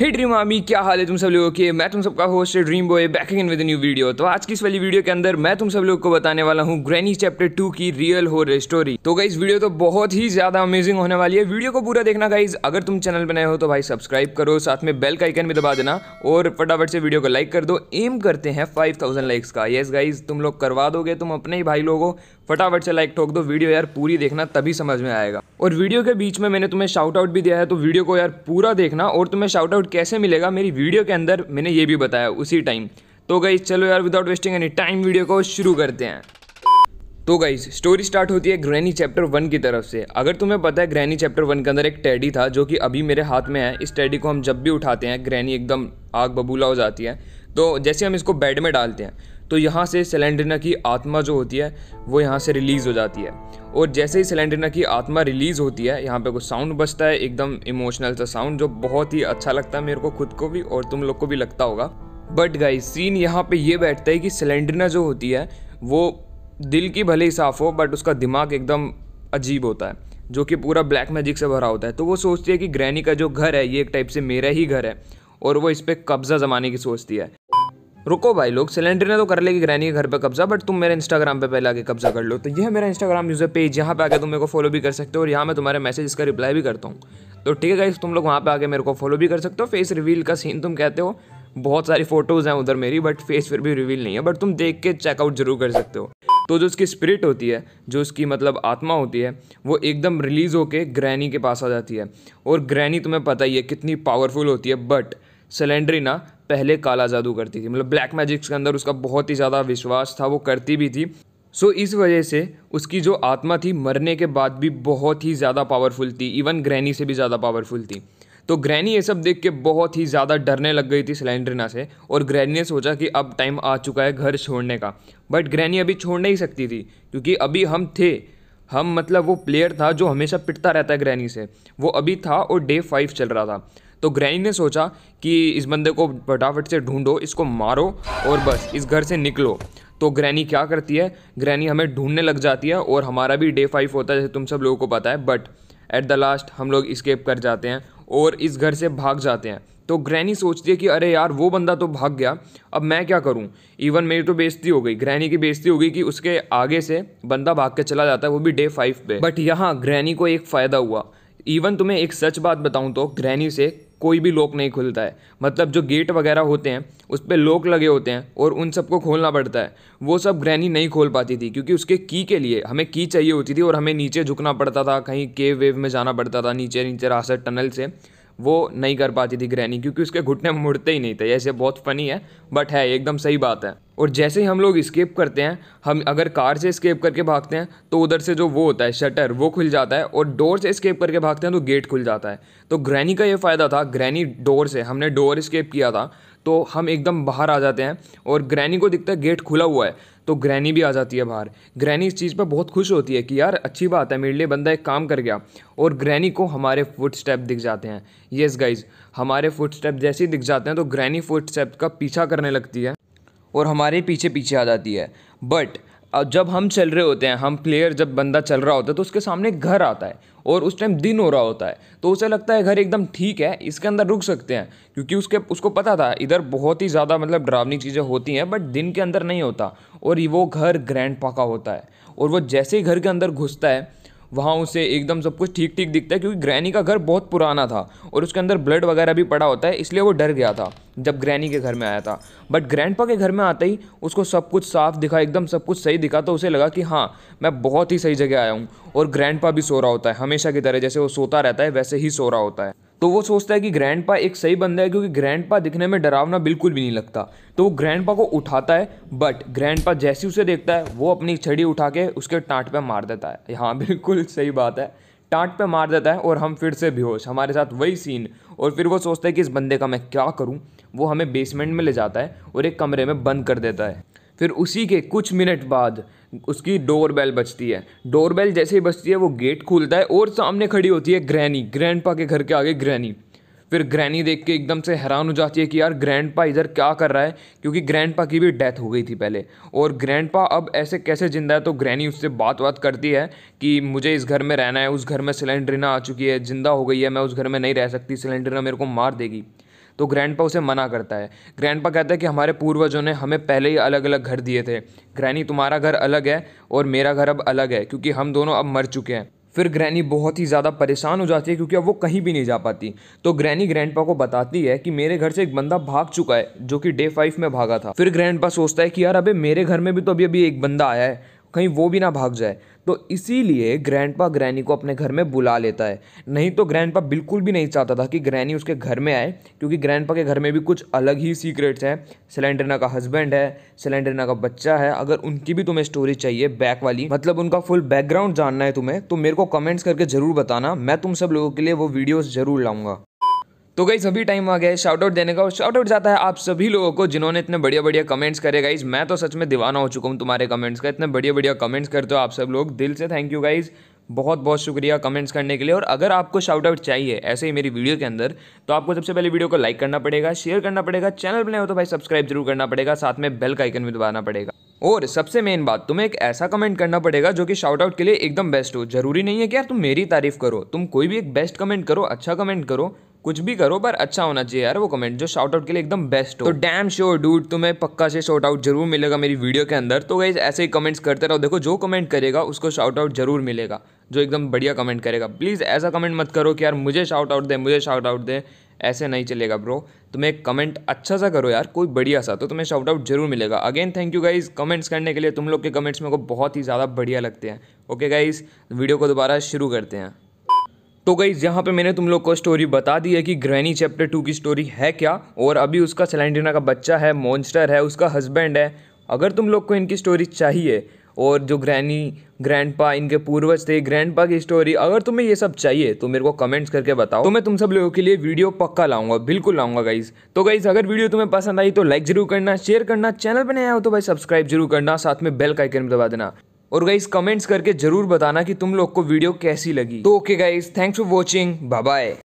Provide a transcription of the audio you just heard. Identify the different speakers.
Speaker 1: हे dream army क्या हाल है तुम सब लोगों के मैं तुम सबका होस्ट है dream boy back in with new video तो आज की इस वाली वीडियो के अंदर मैं तुम सब लोगों को बताने वाला हूँ ग्रैनी चैप्टर टू की रियल हॉरर स्टोरी तो गाइज वीडियो तो बहुत ही ज्यादा अमेजिंग होने वाली है वीडियो को पूरा देखना गाइज अगर तुम चैनल बनाए हो तो भाई सब्सक्राइब करो साथ में बेल का आइकन भी दबा देना और फटाफट से वीडियो को लाइक कर दो एम करते हैं फाइव लाइक्स का येस गाइज तुम लोग करवा दोगे तुम अपने ही भाई लोगों फटाफट से लाइक ठोक दो वीडियो यार पूरी देखना तभी समझ में आएगा और वीडियो के बीच में मैंने तुम्हें शाउट आउट भी दिया है तो वीडियो को यार पूरा देखना और तुम्हें शाउट आउट कैसे मिलेगा मेरी वीडियो के अंदर मैंने ये भी बताया उसी टाइम तो गई चलो यार without wasting any time video को शुरू करते हैं तो गाइज स्टोरी स्टार्ट होती है ग्रैनी चैप्टर वन की तरफ से अगर तुम्हें पता है ग्रैनी चैप्टर वन के अंदर एक टैडी था जो कि अभी मेरे हाथ में है इस टैडी को हम जब भी उठाते हैं ग्रैनी एकदम आग बबूला हो जाती है तो जैसे हम इसको बेड में डालते हैं तो यहाँ से सिलेंडरना की आत्मा जो होती है वो यहाँ से रिलीज़ हो जाती है और जैसे ही सिलेंडरना की आत्मा रिलीज़ होती है यहाँ पे कुछ साउंड बजता है एकदम इमोशनल सा साउंड जो बहुत ही अच्छा लगता है मेरे को खुद को भी और तुम लोग को भी लगता होगा बट गाइस सीन यहाँ पे ये बैठता है कि सिलेंडरना जो होती है वो दिल की भले ही साफ़ हो बट उसका दिमाग एकदम अजीब होता है जो कि पूरा ब्लैक मैजिक से भरा होता है तो वो सोचती है कि ग्रैनी का जो घर है ये एक टाइप से मेरा ही घर है और वो इस पर कब्ज़ा जमाने की सोचती है रुको भाई लोग सिलेंडर ने तो कर लेगी ग्रैनी के घर पर कब्जा बट तुम मेरे इंस्टाग्राम पर पहले आगे कब्जा कर लो तो है मेरा इंस्टाग्राम यूज़र पेज यहाँ पे आकर तुम मेरे को फॉलो भी कर सकते हो और यहाँ मैं तुम्हारे मैसेज का रिप्लाई भी करता हूँ तो ठीक है गाइस तुम लोग वहाँ पे आगे मेरे को फॉलो भी कर सकते हो फेस रिवील का सीन तुम कहते हो बहुत सारी फोटोज़ हैं उधर मेरी बट फेस फिर भी रिवील नहीं है बट तुम देख के चेकआउट जरूर कर सकते हो तो जो उसकी स्पिरिट होती है जो उसकी मतलब आत्मा होती है वो एकदम रिलीज़ होके ग्रैनी के पास आ जाती है और ग्रैनी तुम्हें पता ही है कितनी पावरफुल होती है बट सेलेंड्रीना पहले काला जादू करती थी मतलब ब्लैक मैजिक्स के अंदर उसका बहुत ही ज़्यादा विश्वास था वो करती भी थी सो so, इस वजह से उसकी जो आत्मा थी मरने के बाद भी बहुत ही ज़्यादा पावरफुल थी इवन ग्रैनी से भी ज़्यादा पावरफुल थी तो ग्रैनी ये सब देख के बहुत ही ज़्यादा डरने लग गई थी सिलेंड्रिना से और ग्रैनी ने सोचा कि अब टाइम आ चुका है घर छोड़ने का बट ग्रैनी अभी छोड़ नहीं सकती थी क्योंकि अभी हम थे हम मतलब वो प्लेयर था जो हमेशा पिटता रहता है ग्रैनी से वो अभी था और डे फाइव चल रहा था तो ग्रैनी ने सोचा कि इस बंदे को फटाफट से ढूंढो इसको मारो और बस इस घर से निकलो तो ग्रैनी क्या करती है ग्रैनी हमें ढूंढने लग जाती है और हमारा भी डे फाइव होता है जैसे तुम सब लोगों को पता है बट एट द लास्ट हम लोग इस्केप कर जाते हैं और इस घर से भाग जाते हैं तो ग्रैनी सोचती है कि अरे यार वो बंदा तो भाग गया अब मैं क्या करूं इवन मेरी तो बेइज्जती हो गई ग्रैनी की बेइज्जती हो गई कि उसके आगे से बंदा भाग के चला जाता है वो भी डे फाइव पे बट यहाँ ग्रैनी को एक फ़ायदा हुआ इवन तुम्हें एक सच बात बताऊं तो ग्रैनी से कोई भी लॉक नहीं खुलता है मतलब जो गेट वगैरह होते हैं उस पर लॉक लगे होते हैं और उन सबको खोलना पड़ता है वो सब ग्रैनी नहीं खोल पाती थी क्योंकि उसके की के लिए हमें की चाहिए होती थी और हमें नीचे झुकना पड़ता था कहीं केव वेव में जाना पड़ता था नीचे नीचे रास्ते टनल से वो नहीं कर पाती थी ग्रहणी क्योंकि उसके घुटने मुड़ते ही नहीं थे ऐसे बहुत फ़नी है बट है एकदम सही बात है और जैसे ही हम लोग स्केप करते हैं हम अगर कार से स्केप करके भागते हैं तो उधर से जो वो होता है शटर वो खुल जाता है और डोर से स्केप करके भागते हैं तो गेट खुल जाता है तो ग्रैनी का ये फ़ायदा था ग्रैनी डोर से हमने डोर स्केप किया था तो हम एकदम बाहर आ जाते हैं और ग्रैनी को दिखता है गेट खुला हुआ है तो ग्रैनी भी आ जाती है बाहर ग्रैनी इस चीज़ पर बहुत खुश होती है कि यार अच्छी बात है मेरे लिए बंदा एक काम कर गया और ग्रैनी को हमारे फुट स्टेप दिख जाते हैं येस गाइज हमारे फुट स्टेप जैसे ही दिख जाते हैं तो ग्रैनी फुट का पीछा करने लगती है और हमारे पीछे पीछे आ जाती है बट जब हम चल रहे होते हैं हम प्लेयर जब बंदा चल रहा होता है तो उसके सामने घर आता है और उस टाइम दिन हो रहा होता है तो उसे लगता है घर एकदम ठीक है इसके अंदर रुक सकते हैं क्योंकि उसके उसको पता था इधर बहुत ही ज़्यादा मतलब डरावनी चीज़ें होती हैं बट दिन के अंदर नहीं होता और वो घर ग्रैंड पा का होता है और वो जैसे ही घर के अंदर घुसता है वहाँ उसे एकदम सब कुछ ठीक ठीक दिखता है क्योंकि ग्रैनी का घर बहुत पुराना था और उसके अंदर ब्लड वगैरह भी पड़ा होता है इसलिए वो डर गया था जब ग्रैनी के घर में आया था बट ग्रैंड के घर में आते ही उसको सब कुछ साफ दिखा एकदम सब कुछ सही दिखा तो उसे लगा कि हाँ मैं बहुत ही सही जगह आया हूँ और ग्रैंड भी सो रहा होता है हमेशा की तरह जैसे वो सोता रहता है वैसे ही सो रहा होता है तो वो सोचता है कि ग्रैंड पा एक सही बंदा है क्योंकि ग्रैंड पा दिखने में डरावना बिल्कुल भी नहीं लगता तो वो ग्रैंड पा को उठाता है बट ग्रैंड पा जैसे उसे देखता है वो अपनी छड़ी उठा के उसके टाँट पर मार देता है हाँ बिल्कुल सही बात है टाँट पर मार देता है और हम फिर से बेहोश हमारे साथ वही सीन और फिर वो सोचता है कि इस बंदे का मैं क्या करूँ वो हमें बेसमेंट में ले जाता है और एक कमरे में बंद कर देता है फिर उसी के कुछ मिनट बाद उसकी डोर बेल बजती है डोर बेल जैसे ही बजती है वो गेट खुलता है और सामने खड़ी होती है ग्रैनी ग्रैंड के घर के आगे ग्रैनी फिर ग्रैनी देख के एकदम से हैरान हो जाती है कि यार ग्रैंड इधर क्या कर रहा है क्योंकि ग्रैंड की भी डेथ हो गई थी पहले और ग्रैंड अब ऐसे कैसे जिंदा है तो ग्रैनी उससे बात बात करती है कि मुझे इस घर में रहना है उस घर में ना आ चुकी है जिंदा हो गई है मैं उस घर में नहीं रह सकती ना मेरे को मार देगी तो ग्रैंड उसे मना करता है ग्रैंड कहता है कि हमारे पूर्वजों ने हमें पहले ही अलग अलग घर दिए थे ग्रैनी तुम्हारा घर अलग है और मेरा घर अब अलग है क्योंकि हम दोनों अब मर चुके हैं फिर ग्रैनी बहुत ही ज़्यादा परेशान हो जाती है क्योंकि अब वो कहीं भी नहीं जा पाती तो ग्रैनी ग्रैंडपा को बताती है कि मेरे घर से एक बंदा भाग चुका है जो कि डे फाइव में भागा था फिर ग्रैंडपा सोचता है कि यार अबे मेरे घर में भी तो अभी अभी एक बंदा आया है कहीं वो भी ना भाग जाए तो इसीलिए ग्रैंडपा ग्रैनी को अपने घर में बुला लेता है नहीं तो ग्रैंडपा बिल्कुल भी नहीं चाहता था कि ग्रैनी उसके घर में आए क्योंकि ग्रैंडपा के घर में भी कुछ अलग ही सीक्रेट्स हैं सिलेंडरना का हस्बैंड है सिलेंडरना का बच्चा है अगर उनकी भी तुम्हें स्टोरी चाहिए बैक वाली मतलब उनका फुल बैकग्राउंड जानना है तुम्हें तो मेरे को कमेंट्स करके ज़रूर बताना मैं तुम सब लोगों के लिए वो वीडियोज़ ज़रूर लाऊंगा तो गई सभी टाइम आ गया है शाउट आउट देने का और शाउट आउट जाता है आप सभी लोगों को जिन्होंने इतने बढ़िया बढ़िया कमेंट्स करे गाइज मैं तो सच में दीवाना हो चुका हूँ तुम्हारे कमेंट्स का इतने बढ़िया बढ़िया कमेंट्स करते हो आप सब लोग दिल से थैंक यू गाइज़ बहुत बहुत शुक्रिया कमेंट्स करने के लिए और अगर आपको शाउट आउट चाहिए ऐसे ही मेरी वीडियो के अंदर तो आपको सबसे पहले वीडियो को लाइक करना पड़ेगा शेयर करना पड़ेगा चैनल पर हो तो भाई सब्सक्राइब जरूर करना पड़ेगा साथ में बेल का आइकन भी दबाना पड़ेगा और सबसे मेन बात तुम्हें एक ऐसा कमेंट करना पड़ेगा जो कि शाउट आउट के लिए एकदम बेस्ट हो जरूरी नहीं है कि यार तुम मेरी तारीफ करो तुम कोई भी एक बेस्ट कमेंट करो अच्छा कमेंट करो कुछ भी करो पर अच्छा होना चाहिए यार वो कमेंट जो शॉर्ट आउट के लिए एकदम बेस्ट हो तो डैम श्योर डूड तुम्हें पक्का से शॉर्ट आउट जरूर मिलेगा मेरी वीडियो के अंदर तो गाइज ऐसे ही कमेंट्स करते रहो देखो जो कमेंट करेगा उसको शॉर्ट आउट जरूर मिलेगा जो एकदम बढ़िया कमेंट करेगा प्लीज़ ऐसा कमेंट मत करो कि यार मुझे शॉर्ट आउट दे मुझे शॉर्ट आउट दे ऐसे नहीं चलेगा ब्रो तुम्हें कमेंट अच्छा सा करो यार कोई बढ़िया सा तो तुम्हें शॉर्ट आउट जरूर मिलेगा again thank you guys comments करने के लिए तुम लोग के कमेंट्स मेरे को बहुत ही ज़्यादा बढ़िया लगते हैं ओके गाइज वीडियो को दोबारा शुरू करते हैं तो गई यहाँ पे मैंने तुम लोग को स्टोरी बता दी है कि ग्रैनी चैप्टर टू की स्टोरी है क्या और अभी उसका सेलेंडिना का बच्चा है मॉन्स्टर है उसका हस्बैंड है अगर तुम लोग को इनकी स्टोरी चाहिए और जो ग्रैनी ग्रैंडपा इनके पूर्वज थे ग्रैंडपा की स्टोरी अगर तुम्हें ये सब चाहिए तो मेरे को कमेंट्स करके बताओ तो मैं तुम सब लोगों के लिए वीडियो पक्का लाऊंगा बिल्कुल लाऊंगा गाइज तो गाइज अगर वीडियो तुम्हें पसंद आई तो लाइक जरूर करना शेयर करना चैनल पर नया हो तो भाई सब्सक्राइब जरूर करना साथ में बेल का आइकन दबा देना और गाइस कमेंट्स करके जरूर बताना कि तुम लोग को वीडियो कैसी लगी तो okay guys thanks for watching bye